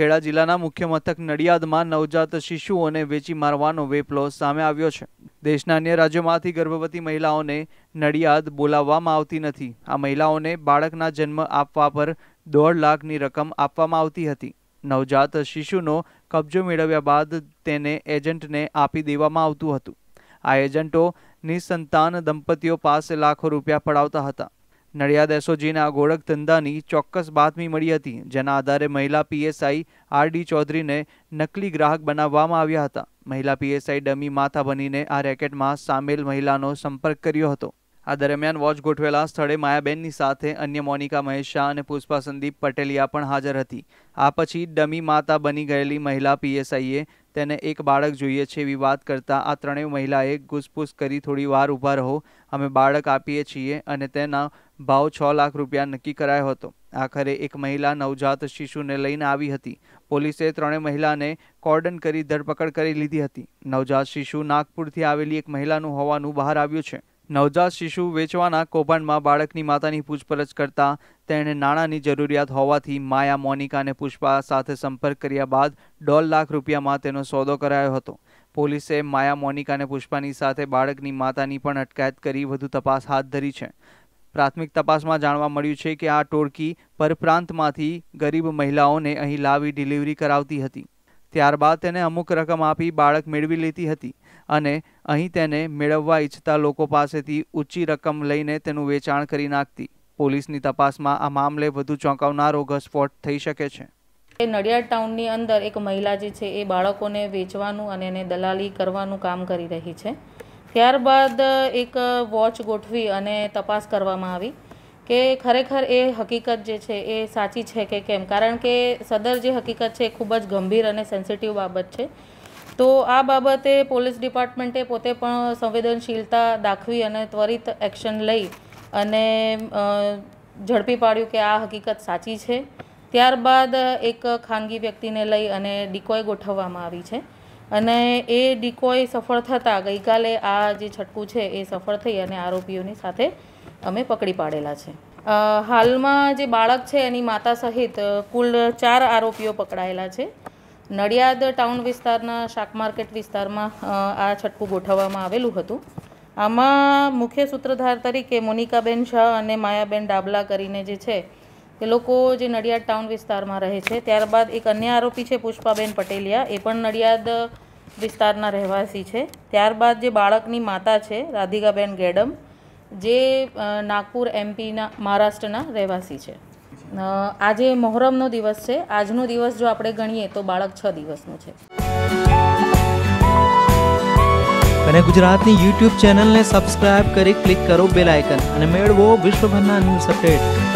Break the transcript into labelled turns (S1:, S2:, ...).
S1: ખેડા જિલ્લાના મુખ્ય મથક નડિયાદમાં નવજાત શિશુઓને વેચી મારવાનો વેપલો સામે આવ્યો છે દેશના અન્ય રાજ્યોમાંથી ગર્ભવતી મહિલાઓને નડિયાદ બોલાવવામાં આવતી નથી આ મહિલાઓને બાળકના જન્મ આપવા પર દોઢ લાખની રકમ આપવામાં આવતી હતી નવજાત શિશુનો કબજો મેળવ્યા બાદ તેને એજન્ટને આપી દેવામાં આવતું હતું આ એજન્ટો નિસંતાન દંપતીઓ પાસે લાખો રૂપિયા પડાવતા હતા નડિયાદ એસઓજીના ગોળખ ધંધાની ચોક્કસ બાતમી મળી હતી જેના આધારે મહિલા પીએસઆઈ આર ડી ચૌધરીને નકલી ગ્રાહક બનાવવામાં આવ્યા હતા મહિલા પીએસઆઈ ડમી માથા બનીને આ રેકેટમાં સામેલ મહિલાનો સંપર્ક કર્યો હતો આ દરમિયાન વોચ ગોઠવેલા સ્થળે માયાબેનની સાથે અન્ય મોનિકા મહેશ શાહ અને પુષ્પા સંદીપ પટેલિયા પણ હાજર હતી આ પછી ડમી માતા બની ગયેલી મહિલા પીએસઆઈએ તેને એક બાળક જોઈએ છે એવી વાત કરતાં આ ત્રણેય મહિલાએ ઘૂસપૂસ કરી થોડી વાર ઊભા રહો અમે બાળક આપીએ છીએ અને તેના ભાવ છ લાખ રૂપિયા નક્કી કરાયો હતો આખરે એક મહિલા નવજાત શિશુને લઈને આવી હતી પોલીસે ત્રણેય મહિલાને કોર્ડન કરી ધરપકડ કરી લીધી હતી નવજાત શિશુ નાગપુરથી આવેલી એક મહિલાનું હોવાનું બહાર આવ્યું છે નવજાત શિશુ વેચવાના કૌભાંડમાં બાળકની માતાની પૂછપરછ કરતા તેણે નાણાંની જરૂરિયાત હોવાથી માયા મોનિકા અને પુષ્પા સાથે સંપર્ક કર્યા બાદ દોઢ લાખ રૂપિયામાં તેનો સોદો કરાયો હતો પોલીસે માયા મોનિકા અને પુષ્પાની સાથે બાળકની માતાની પણ અટકાયત કરી વધુ તપાસ હાથ ધરી છે પ્રાથમિક તપાસમાં જાણવા મળ્યું છે કે આ ટોળકી પરપ્રાંતમાંથી ગરીબ મહિલાઓને અહીં લાવી ડિલિવરી કરાવતી હતી ત્યારબાદ તેને અમુક રકમ આપી બાળક મેળવી લેતી હતી અને અહીં તેને મેળવવા ઈચ્છતા લોકો પાસેથી ઊંચી રકમ લઈને તેનું વેચાણ કરી નાખતી પોલીસની તપાસમાં આ મામલે વધુ ચોંકાવનારો ઘસફોટ થઈ શકે છે
S2: એ નડિયાદ ટાઉનની અંદર એક મહિલા જે છે એ બાળકોને વેચવાનું અને એને દલાલી કરવાનું કામ કરી રહી છે ત્યારબાદ એક વોચ ગોઠવી અને તપાસ કરવામાં આવી કે ખરેખર એ હકીકત જે છે એ સાચી છે કે કેમ કારણ કે સદર જે હકીકત છે એ ખૂબ જ ગંભીર અને સેન્સિટિવ બાબત છે તો આ બાબતે પોલીસ ડિપાર્ટમેન્ટે પોતે પણ સંવેદનશીલતા દાખવી અને ત્વરિત એક્શન લઈ અને ઝડપી પાડ્યું કે આ હકીકત સાચી છે ત્યારબાદ એક ખાનગી વ્યક્તિને લઈ અને ડિકોય ગોઠવવામાં આવી છે અને એ ડિકોય સફળ થતાં ગઈકાલે આ જે છટકું છે એ સફળ થઈ અને આરોપીઓની સાથે અમે પકડી પાડેલા છે હાલમાં જે બાળક છે એની માતા સહિત કુલ ચાર આરોપીઓ પકડાયેલા છે નડિયાદ ટાઉન વિસ્તારના શાક માર્કેટ વિસ્તારમાં આ છટકું ગોઠવવામાં આવેલું હતું આમાં મુખ્ય સૂત્રધાર તરીકે મોનિકાબેન શાહ અને માયાબેન ડાબલા કરીને જે છે એ લોકો જે નડિયાદ ટાઉન વિસ્તારમાં રહે છે ત્યારબાદ એક અન્ય આરોપી છે પુષ્પાબેન પટેલિયા એ પણ નડિયાદ વિસ્તારના રહેવાસી છે ત્યારબાદ જે બાળકની માતા છે રાધિકાબેન ગેડમ જે નાગપુર એમપીના મહારાષ્ટ્રના રહેવાસી છે આજે મહોરમનો દિવસ છે આજનો દિવસ જો આપણે ગણીએ તો બાળક છ દિવસનો છે
S1: અને ગુજરાતની યુટ્યુબ ચેનલને સબસ્ક્રાઇબ કરી ક્લિક કરો બેલ આઇકન અને મેળવો
S2: વિશ્વભરના ન્યૂઝ અપડેટ